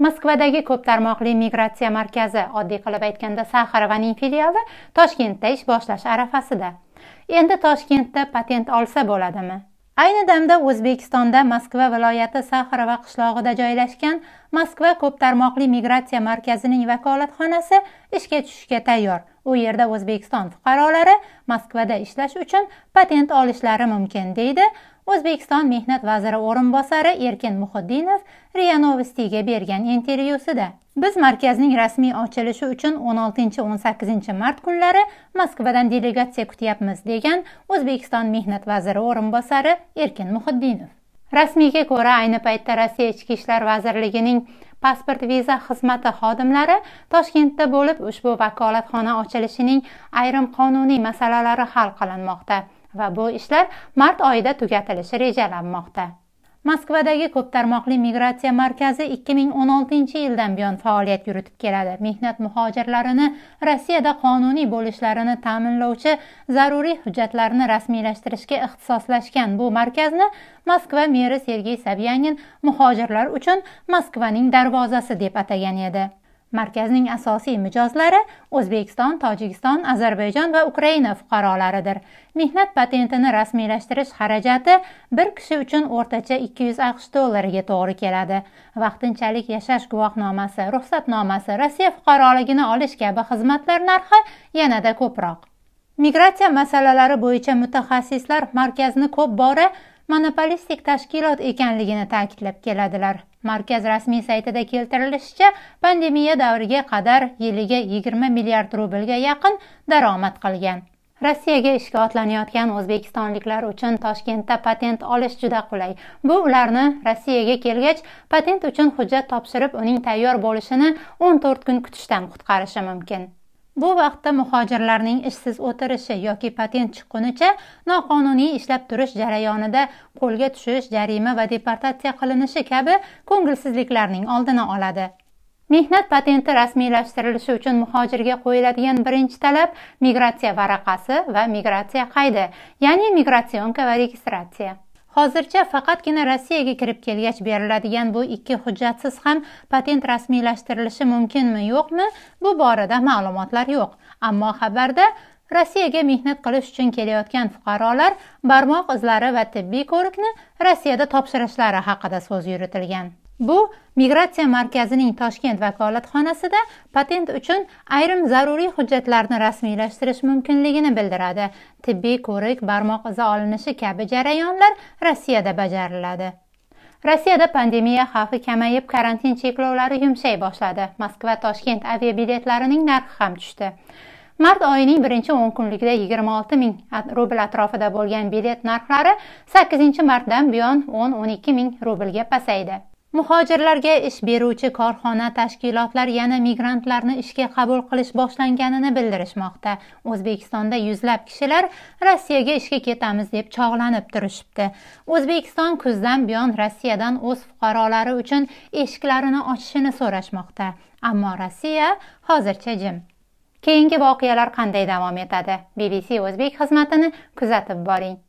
moskvadagi ko'p tarmoqli migratsiya markazi oddiy qilib aytganda saharovaning filiali toshkentda ish boshlash arafasida endi toshkentda patent olsa bo'ladimi ayni damda o'zbekistonda moskva viloyati saxarova qishlog'ida joylashgan moskva ko'p tarmoqli migratsiya markazining vakolatxonasi ishga tushishga tayyor u yerda o'zbekiston fuqarolari moskvada ishlash uchun patent olishlari mumkin deydi o'zbekiston mehnat vaziri o'rinbosari erkin muhiddinov ria novostiga bergan intervyusida biz markazning rasmiy ochilishi uchun 16-18 mart kunlari moskvadan delegatsiya kutyapmiz degan o'zbekiston mehnat vaziri o'rinbosari erkin muhiddinov rasmiyga ko'ra ayni paytda rossiya ichki ishlar vazirligining pasport viza xizmati xodimlari toshkentda bo'lib ushbu vakolatxona ochilishining ayrim qonuniy masalalari hal qilinmoqda va bu ishlar mart oyida tugatilishi rejalanmoqda moskvadagi ko'p tarmoqli migratsiya markazi 2016 yildan buyon faoliyat yuritib keladi mehnat muhojirlarini rossiyada qonuniy bo'lishlarini ta'minlovchi zaruriy hujjatlarni rasmiylashtirishga ixtisoslashgan bu markazni moskva meri sergey Sabyanin muhojirlar uchun moskvaning darvozasi deb atagan edi markazning asosiy mijozlari o'zbekiston tojikiston ozarbayjon va ukraina fuqarolaridir mehnat patentini rasmiylashtirish xarajati bir kishi uchun o'rtacha 200 aqsh dollariga to'g'ri keladi vaqtinchalik yashash guvohnomasi ruxsatnomasi rossiya fuqaroligini olish kabi xizmatlar narxi yanada ko'proq migratsiya masalalari bo'yicha mutaxassislar markazni ko'p bora monopolistik tashkilot ekanligini ta'kidlab keladilar markaz rasmiy saytida keltirilishicha pandemiya davriga qadar yiliga 20 milliard rublga yaqin daromad qilgan rossiyaga ishga otlanayotgan o'zbekistonliklar uchun toshkentda patent olish juda qulay bu ularni rossiyaga kelgach patent uchun hujjat topshirib uning tayyor bo'lishini 14 kun kutishdan qutqarishi mumkin bu vaqtda muhojirlarning ishsiz o'tirishi yoki patent chiqqunicha noqonuniy ishlab turish jarayonida qo'lga tushish jarima va deportatsiya qilinishi kabi ko'ngilsizliklarning oldini oladi mehnat patenti rasmiylashtirilishi uchun muhojirga qo'yiladigan birinchi talab migratsiya varaqasi va migratsiya qaydi ya'ni migratsionka va registratsiya hozircha faqatgina rossiyaga kirib kelgach beriladigan bu ikki hujjatsiz ham patent rasmiylashtirilishi mumkinmi yo'qmi bu borada ma'lumotlar yo'q ammo xabarda rossiyaga mehnat qilish uchun kelayotgan fuqarolar barmoq izlari va tibbiy ko'rikni rossiyada topshirishlari haqida so'z yuritilgan bu migratsiya markazining toshkent vakolatxonasida patent uchun ayrim zaruriy hujjatlarni rasmiylashtirish mumkinligini bildiradi tibbiy ko'rik barmoq izi olinishi kabi jarayonlar rossiyada bajariladi rossiyada pandemiya xavfi kamayib karantin cheklovlari yumshay boshladi moskva toshkent aviabiletlarining narxi ham tushdi mart oyining birinchi o'n kunligida yigirma olti ming rubl atrofida bo'lgan bilet narxlari sakkizinchi martdan buyon o'n o'n ikki ming rublga pasaydi muhojirlarga ish beruvchi korxona tashkilotlar yana migrantlarni ishga qabul qilish boshlanganini bildirishmoqda o'zbekistonda yuzlab kishilar rossiyaga ishga ketamiz deb chog'lanib turishibdi o'zbekiston kuzdan buyon rossiyadan o'z fuqarolari uchun eshiklarini ochishini so'rashmoqda ammo rossiya hozircha jim keyingi voqealar qanday davom etadi bbc o'zbek xizmatini kuzatib boring